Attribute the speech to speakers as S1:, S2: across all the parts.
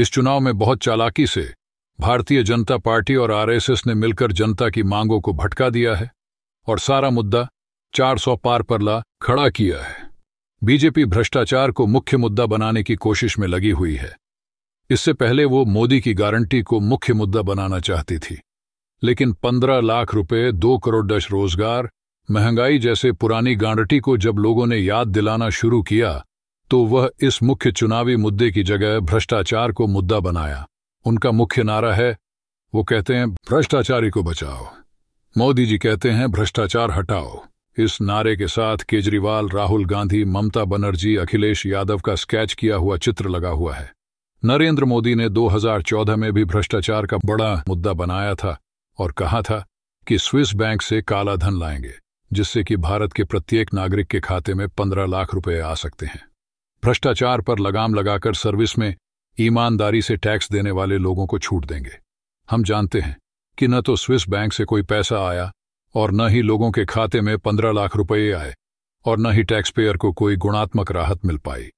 S1: इस चुनाव में बहुत चालाकी से भारतीय जनता पार्टी और आरएसएस ने मिलकर जनता की मांगों को भटका दिया है और सारा मुद्दा 400 पार पर ला खड़ा किया है बीजेपी भ्रष्टाचार को मुख्य मुद्दा बनाने की कोशिश में लगी हुई है इससे पहले वो मोदी की गारंटी को मुख्य मुद्दा बनाना चाहती थी लेकिन पंद्रह लाख रुपए दो करोड़ डश रोजगार महंगाई जैसे पुरानी गांडटी को जब लोगों ने याद दिलाना शुरू किया तो वह इस मुख्य चुनावी मुद्दे की जगह भ्रष्टाचार को मुद्दा बनाया उनका मुख्य नारा है वो कहते हैं भ्रष्टाचारी को बचाओ मोदी जी कहते हैं भ्रष्टाचार हटाओ इस नारे के साथ केजरीवाल राहुल गांधी ममता बनर्जी अखिलेश यादव का स्केच किया हुआ चित्र लगा हुआ है नरेंद्र मोदी ने 2014 में भी भ्रष्टाचार का बड़ा मुद्दा बनाया था और कहा था कि स्विस बैंक से काला धन लाएंगे जिससे कि भारत के प्रत्येक नागरिक के खाते में पंद्रह लाख रुपए आ सकते हैं भ्रष्टाचार पर लगाम लगाकर सर्विस में ईमानदारी से टैक्स देने वाले लोगों को छूट देंगे हम जानते हैं कि न तो स्विस बैंक से कोई पैसा आया और न ही लोगों के खाते में पंद्रह लाख रुपए आए और न ही टैक्स पेयर को कोई गुणात्मक राहत मिल पाई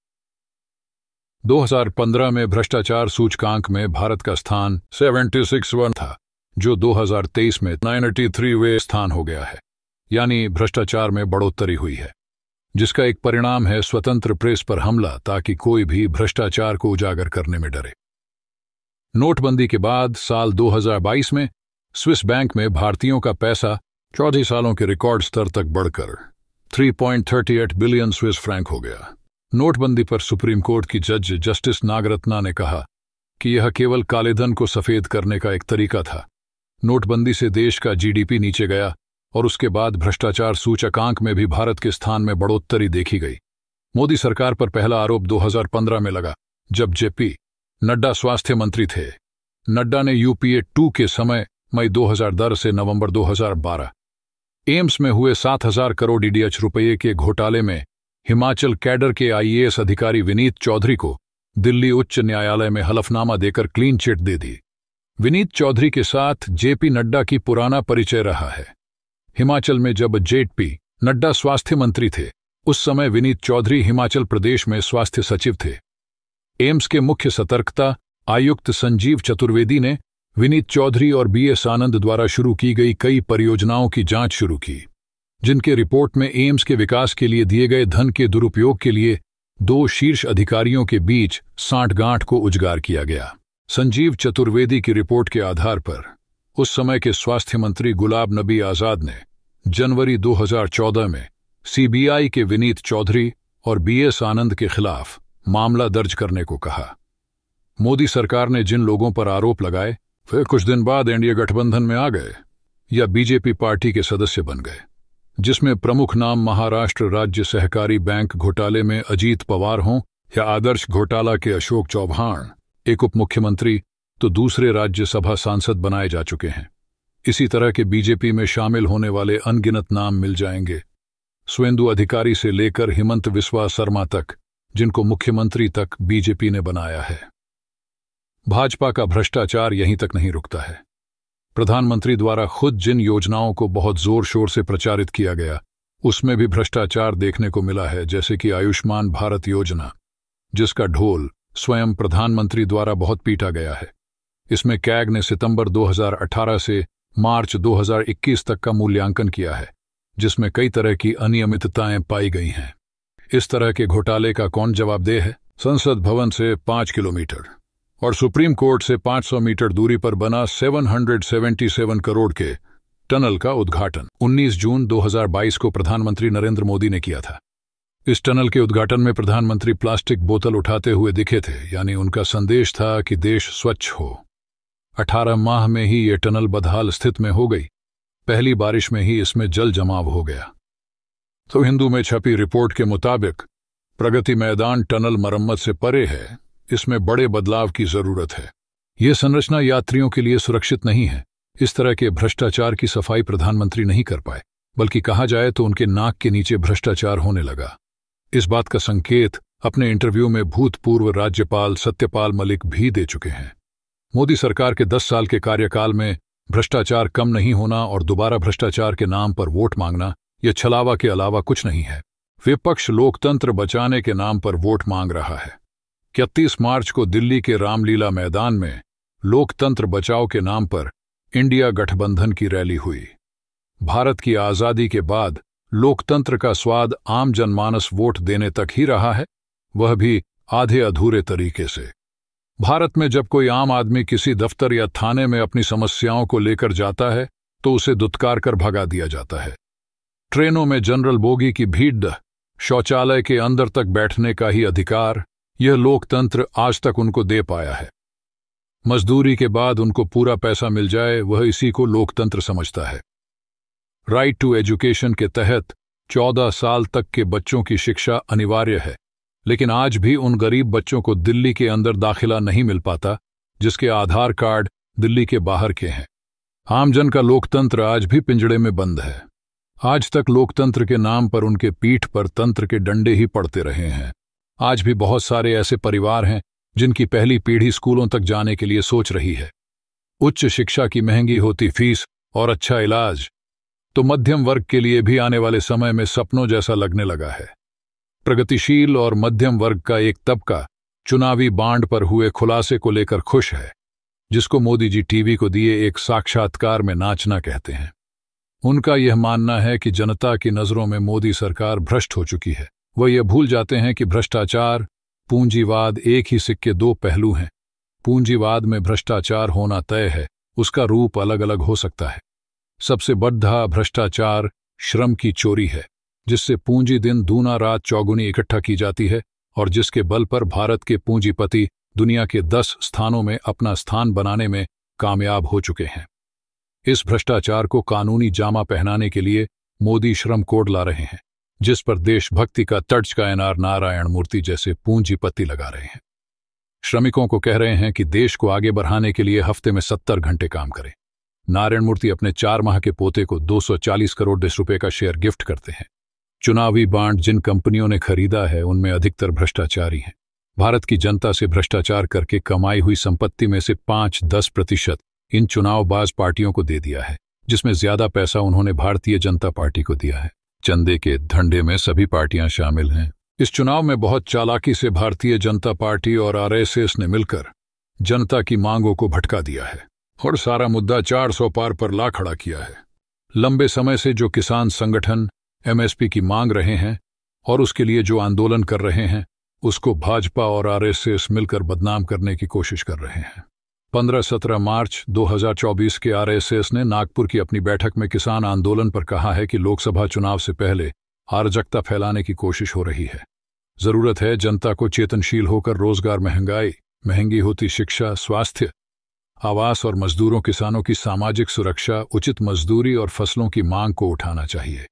S1: 2015 में भ्रष्टाचार सूचकांक में भारत का स्थान 761 था जो 2023 में 93वें स्थान हो गया है यानी भ्रष्टाचार में बढ़ोतरी हुई है जिसका एक परिणाम है स्वतंत्र प्रेस पर हमला ताकि कोई भी भ्रष्टाचार को उजागर करने में डरे नोटबंदी के बाद साल 2022 में स्विस बैंक में भारतीयों का पैसा चौदह सालों के रिकॉर्ड स्तर तक बढ़कर 3.38 बिलियन स्विस फ्रैंक हो गया नोटबंदी पर सुप्रीम कोर्ट की जज जस्टिस नागरत्ना ने कहा कि यह केवल कालेधन को सफेद करने का एक तरीका था नोटबंदी से देश का जीडीपी नीचे गया और उसके बाद भ्रष्टाचार सूचकांक में भी भारत के स्थान में बढ़ोत्तरी देखी गई मोदी सरकार पर पहला आरोप 2015 में लगा जब जेपी नड्डा स्वास्थ्य मंत्री थे नड्डा ने यूपीए टू के समय मई 2010 से नवंबर 2012 एम्स में हुए 7000 करोड़ डीडीएच रुपये के घोटाले में हिमाचल कैडर के आईएएस अधिकारी विनीत चौधरी को दिल्ली उच्च न्यायालय में हलफनामा देकर क्लीन चिट दे दी विनीत चौधरी के साथ जेपी नड्डा की पुराना परिचय रहा है हिमाचल में जब जेटपी नड्डा स्वास्थ्य मंत्री थे उस समय विनीत चौधरी हिमाचल प्रदेश में स्वास्थ्य सचिव थे एम्स के मुख्य सतर्कता आयुक्त संजीव चतुर्वेदी ने विनीत चौधरी और बीएस आनंद द्वारा शुरू की गई कई परियोजनाओं की जांच शुरू की जिनके रिपोर्ट में एम्स के विकास के लिए दिए गए धन के दुरुपयोग के लिए दो शीर्ष अधिकारियों के बीच साठगांठ को उजगार किया गया संजीव चतुर्वेदी की रिपोर्ट के आधार पर उस समय के स्वास्थ्य मंत्री गुलाब नबी आजाद ने जनवरी 2014 में सीबीआई के विनीत चौधरी और बीएस आनंद के खिलाफ मामला दर्ज करने को कहा मोदी सरकार ने जिन लोगों पर आरोप लगाए वे कुछ दिन बाद एनडीए गठबंधन में आ गए या बीजेपी पार्टी के सदस्य बन गए जिसमें प्रमुख नाम महाराष्ट्र राज्य सहकारी बैंक घोटाले में अजीत पवार हों या आदर्श घोटाला के अशोक चौहान एक उप मुख्यमंत्री तो दूसरे राज्यसभा सांसद बनाए जा चुके हैं इसी तरह के बीजेपी में शामिल होने वाले अनगिनत नाम मिल जाएंगे स्वेंदु अधिकारी से लेकर हिमंत विश्वा शर्मा तक जिनको मुख्यमंत्री तक बीजेपी ने बनाया है भाजपा का भ्रष्टाचार यहीं तक नहीं रुकता है प्रधानमंत्री द्वारा खुद जिन योजनाओं को बहुत जोर शोर से प्रचारित किया गया उसमें भी भ्रष्टाचार देखने को मिला है जैसे कि आयुष्मान भारत योजना जिसका ढोल स्वयं प्रधानमंत्री द्वारा बहुत पीटा गया है इसमें कैग ने सितंबर 2018 से मार्च 2021 तक का मूल्यांकन किया है जिसमें कई तरह की अनियमितताएं पाई गई हैं इस तरह के घोटाले का कौन जवाबदेह है संसद भवन से पांच किलोमीटर और सुप्रीम कोर्ट से 500 मीटर दूरी पर बना 777 करोड़ के टनल का उद्घाटन 19 जून 2022 को प्रधानमंत्री नरेंद्र मोदी ने किया था इस टनल के उद्घाटन में प्रधानमंत्री प्लास्टिक बोतल उठाते हुए दिखे थे यानी उनका संदेश था कि देश स्वच्छ हो 18 माह में ही ये टनल बदहाल स्थित में हो गई पहली बारिश में ही इसमें जल जमाव हो गया तो हिंदू में छपी रिपोर्ट के मुताबिक प्रगति मैदान टनल मरम्मत से परे है इसमें बड़े बदलाव की जरूरत है यह संरचना यात्रियों के लिए सुरक्षित नहीं है इस तरह के भ्रष्टाचार की सफाई प्रधानमंत्री नहीं कर पाए बल्कि कहा जाए तो उनके नाक के नीचे भ्रष्टाचार होने लगा इस बात का संकेत अपने इंटरव्यू में भूतपूर्व राज्यपाल सत्यपाल मलिक भी दे चुके हैं मोदी सरकार के दस साल के कार्यकाल में भ्रष्टाचार कम नहीं होना और दोबारा भ्रष्टाचार के नाम पर वोट मांगना यह छलावा के अलावा कुछ नहीं है विपक्ष लोकतंत्र बचाने के नाम पर वोट मांग रहा है इकतीस मार्च को दिल्ली के रामलीला मैदान में लोकतंत्र बचाओ के नाम पर इंडिया गठबंधन की रैली हुई भारत की आज़ादी के बाद लोकतंत्र का स्वाद आम जनमानस वोट देने तक ही रहा है वह भी आधे अधूरे तरीके से भारत में जब कोई आम आदमी किसी दफ्तर या थाने में अपनी समस्याओं को लेकर जाता है तो उसे दुत्कार कर भगा दिया जाता है ट्रेनों में जनरल बोगी की भीड़ शौचालय के अंदर तक बैठने का ही अधिकार यह लोकतंत्र आज तक उनको दे पाया है मजदूरी के बाद उनको पूरा पैसा मिल जाए वह इसी को लोकतंत्र समझता है राइट टू एजुकेशन के तहत चौदह साल तक के बच्चों की शिक्षा अनिवार्य है लेकिन आज भी उन गरीब बच्चों को दिल्ली के अंदर दाखिला नहीं मिल पाता जिसके आधार कार्ड दिल्ली के बाहर के हैं आमजन का लोकतंत्र आज भी पिंजड़े में बंद है आज तक लोकतंत्र के नाम पर उनके पीठ पर तंत्र के डंडे ही पड़ते रहे हैं आज भी बहुत सारे ऐसे परिवार हैं जिनकी पहली पीढ़ी स्कूलों तक जाने के लिए सोच रही है उच्च शिक्षा की महंगी होती फीस और अच्छा इलाज तो मध्यम वर्ग के लिए भी आने वाले समय में सपनों जैसा लगने लगा है प्रगतिशील और मध्यम वर्ग का एक तबका चुनावी बांड पर हुए खुलासे को लेकर खुश है जिसको मोदी जी टीवी को दिए एक साक्षात्कार में नाचना कहते हैं उनका यह मानना है कि जनता की नज़रों में मोदी सरकार भ्रष्ट हो चुकी है वह यह भूल जाते हैं कि भ्रष्टाचार पूंजीवाद एक ही सिक्के दो पहलू हैं पूंजीवाद में भ्रष्टाचार होना तय है उसका रूप अलग अलग हो सकता है सबसे बड्ढा भ्रष्टाचार श्रम की चोरी है जिससे पूंजी दिन दूना रात चौगुनी इकट्ठा की जाती है और जिसके बल पर भारत के पूंजीपति दुनिया के दस स्थानों में अपना स्थान बनाने में कामयाब हो चुके हैं इस भ्रष्टाचार को कानूनी जामा पहनाने के लिए मोदी श्रम कोड ला रहे हैं जिस पर देशभक्ति का तर्ज का एनआर नारायण मूर्ति जैसे पूंजीपति लगा रहे हैं श्रमिकों को कह रहे हैं कि देश को आगे बढ़ाने के लिए हफ्ते में सत्तर घंटे काम करें नारायण मूर्ति अपने चार माह के पोते को 240 करोड़ दस रुपए का शेयर गिफ्ट करते हैं चुनावी बांड जिन कंपनियों ने खरीदा है उनमें अधिकतर भ्रष्टाचारी हैं भारत की जनता से भ्रष्टाचार करके कमाई हुई संपत्ति में से पांच दस प्रतिशत इन चुनावबाज पार्टियों को दे दिया है जिसमें ज्यादा पैसा उन्होंने भारतीय जनता पार्टी को दिया है चंदे के धंडे में सभी पार्टियां शामिल हैं इस चुनाव में बहुत चालाकी से भारतीय जनता पार्टी और आरएसएस ने मिलकर जनता की मांगों को भटका दिया है और सारा मुद्दा 400 पार पर ला खड़ा किया है लंबे समय से जो किसान संगठन एमएसपी की मांग रहे हैं और उसके लिए जो आंदोलन कर रहे हैं उसको भाजपा और आरएसएस मिलकर बदनाम करने की कोशिश कर रहे हैं 15-17 मार्च 2024 के आरएसएस ने नागपुर की अपनी बैठक में किसान आंदोलन पर कहा है कि लोकसभा चुनाव से पहले आरजकता फैलाने की कोशिश हो रही है जरूरत है जनता को चेतनशील होकर रोजगार महंगाई महंगी होती शिक्षा स्वास्थ्य आवास और मजदूरों किसानों की सामाजिक सुरक्षा उचित मजदूरी और फसलों की मांग को उठाना चाहिए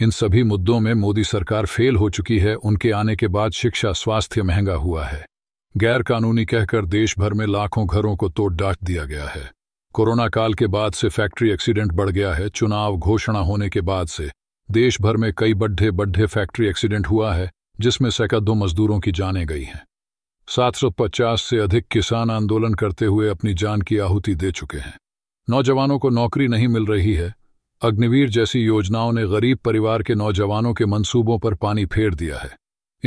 S1: इन सभी मुद्दों में मोदी सरकार फेल हो चुकी है उनके आने के बाद शिक्षा स्वास्थ्य महंगा हुआ है गैर कानूनी कहकर देश भर में लाखों घरों को तोड़ डाट दिया गया है कोरोना काल के बाद से फैक्ट्री एक्सीडेंट बढ़ गया है चुनाव घोषणा होने के बाद से देश भर में कई बड्ढे बड्ढे फैक्ट्री एक्सीडेंट हुआ है जिसमें दो मजदूरों की जाने गई हैं 750 से अधिक किसान आंदोलन करते हुए अपनी जान की आहुति दे चुके हैं नौजवानों को नौकरी नहीं मिल रही है अग्निवीर जैसी योजनाओं ने गरीब परिवार के नौजवानों के मंसूबों पर पानी फेर दिया है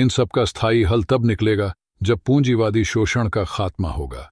S1: इन सबका स्थायी हल तब निकलेगा जब पूंजीवादी शोषण का खात्मा होगा